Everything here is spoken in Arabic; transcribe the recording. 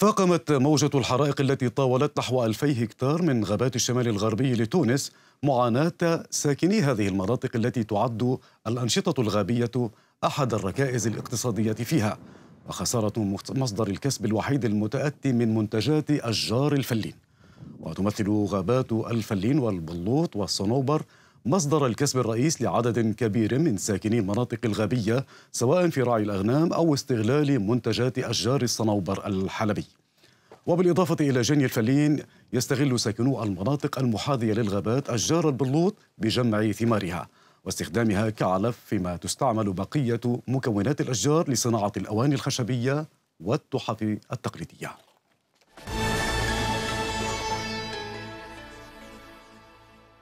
فاقمت موجة الحرائق التي طاولت نحو 2000 هكتار من غابات الشمال الغربي لتونس معاناة ساكني هذه المناطق التي تعد الأنشطة الغابية أحد الركائز الاقتصادية فيها وخسارة مصدر الكسب الوحيد المتأتي من منتجات أشجار الفلين وتمثل غابات الفلين والبلوط والصنوبر مصدر الكسب الرئيس لعدد كبير من ساكني المناطق الغابية سواء في رعي الأغنام أو استغلال منتجات أشجار الصنوبر الحلبي وبالإضافة إلى جني الفلين يستغل ساكنو المناطق المحاذية للغابات أشجار البلوط بجمع ثمارها واستخدامها كعلف فيما تستعمل بقية مكونات الأشجار لصناعة الأواني الخشبية والتحف التقليدية